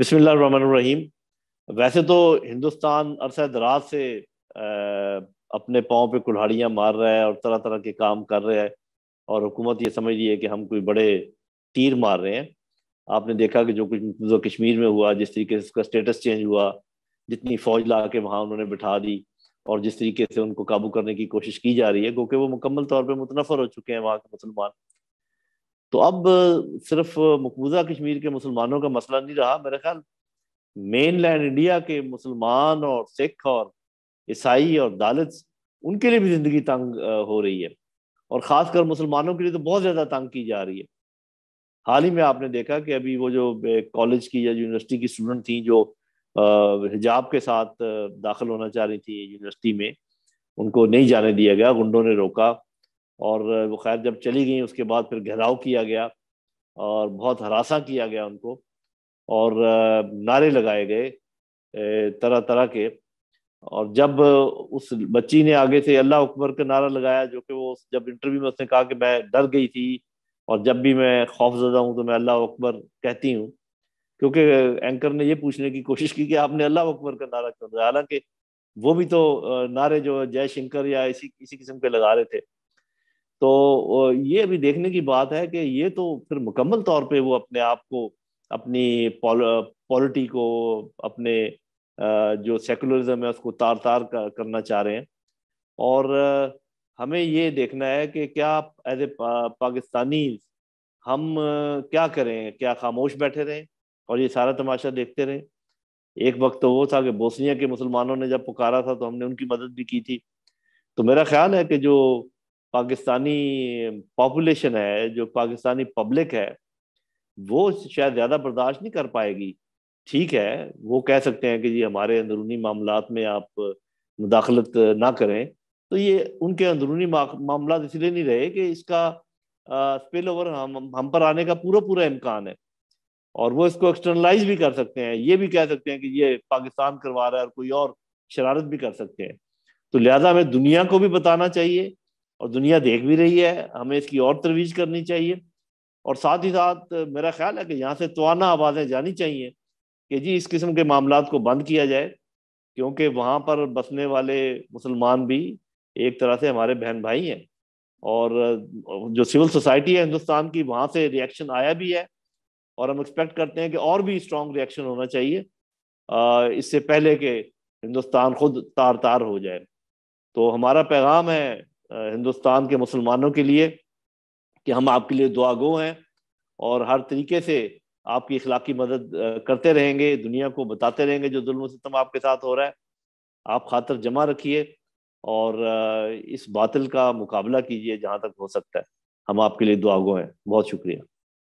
बिसमीम वैसे तो हिंदुस्तान अरसा दराज से अपने पाँव पे कुल्हाड़ियाँ मार रहा है और तरह तरह के काम कर रहा है और हुकूमत ये समझ रही है कि हम कोई बड़े तीर मार रहे हैं आपने देखा कि जो कुछ जो कश्मीर में हुआ जिस तरीके से उसका स्टेटस चेंज हुआ जितनी फौज ला के वहाँ उन्होंने बिठा दी और जिस तरीके से उनको काबू करने की कोशिश की जा रही है क्योंकि वो मुकम्मल तौर पर मुतनफर हो चुके हैं वहाँ के मुसलमान तो अब सिर्फ मकबूजा कश्मीर के मुसलमानों का मसला नहीं रहा मेरे ख्याल मेन लैंड इंडिया के मुसलमान और सिख और ईसाई और दालित उनके लिए भी ज़िंदगी तंग हो रही है और ख़ासकर मुसलमानों के लिए तो बहुत ज़्यादा तंग की जा रही है हाल ही में आपने देखा कि अभी वो जो कॉलेज की या यूनिवर्सिटी की स्टूडेंट थी जो हिजाब के साथ दाखिल होना चाह रही थी यूनिवर्सिटी में उनको नहीं जाने दिया गया गुंडों ने रोका और वो खैर जब चली गई उसके बाद फिर घेराव किया गया और बहुत हरासा किया गया उनको और नारे लगाए गए तरह तरह के और जब उस बच्ची ने आगे से अल्लाह अकबर का नारा लगाया जो कि वो जब इंटरव्यू में उसने कहा कि मैं डर गई थी और जब भी मैं खौफजदा हूँ तो मैं अल्लाह अकबर कहती हूँ क्योंकि एंकर ने ये पूछने की कोशिश की कि आपने अल्लाह अकबर का नारा क्यों लगाया हालांकि वो भी तो नारे जो जय शंकर या इसी इसी किस्म के लगा रहे थे तो ये अभी देखने की बात है कि ये तो फिर मुकम्मल तौर पे वो अपने आप को अपनी पॉलिटी को अपने जो सेकुलरिज्म है उसको तार तार करना चाह रहे हैं और हमें ये देखना है कि क्या एज ए पाकिस्तानी हम क्या करें क्या खामोश बैठे रहें और ये सारा तमाशा देखते रहें एक वक्त तो वो था कि बोसनिया के मुसलमानों ने जब पुकारा था तो हमने उनकी मदद भी की थी तो मेरा ख्याल है कि जो पाकिस्तानी पॉपुलेशन है जो पाकिस्तानी पब्लिक है वो शायद ज़्यादा बर्दाश्त नहीं कर पाएगी ठीक है वो कह सकते हैं कि जी हमारे अंदरूनी मामला में आप मुदाखलत ना करें तो ये उनके अंदरूनी मामला इसलिए नहीं रहे कि इसका स्पिल ओवर हम हम पर आने का पूरा पूरा इम्कान है और वो इसको एक्सटर्नलाइज भी कर सकते हैं ये भी कह सकते हैं कि ये पाकिस्तान करवा रहा है और कोई और शरारत भी कर सकते हैं तो लिहाजा हमें दुनिया को भी बताना चाहिए और दुनिया देख भी रही है हमें इसकी और तरवीज करनी चाहिए और साथ ही साथ मेरा ख्याल है कि यहाँ से तोाना आवाज़ें जानी चाहिए कि जी इस किस्म के मामला को बंद किया जाए क्योंकि वहाँ पर बसने वाले मुसलमान भी एक तरह से हमारे बहन भाई हैं और जो सिविल सोसाइटी है हिंदुस्तान की वहाँ से रिएक्शन आया भी है और हम एक्सपेक्ट करते हैं कि और भी स्ट्रॉन्ग रिएक्शन होना चाहिए इससे पहले कि हिंदुस्तान खुद तार तार हो जाए तो हमारा पैगाम है हिंदुस्तान के मुसलमानों के लिए कि हम आपके लिए दुआगो हैं और हर तरीके से आपकी इखलाकी मदद करते रहेंगे दुनिया को बताते रहेंगे जो जुल्म सितम आपके साथ हो रहा है आप खातर जमा रखिए और इस बातिल का मुकाबला कीजिए जहाँ तक हो सकता है हम आपके लिए दुआगो हैं बहुत शुक्रिया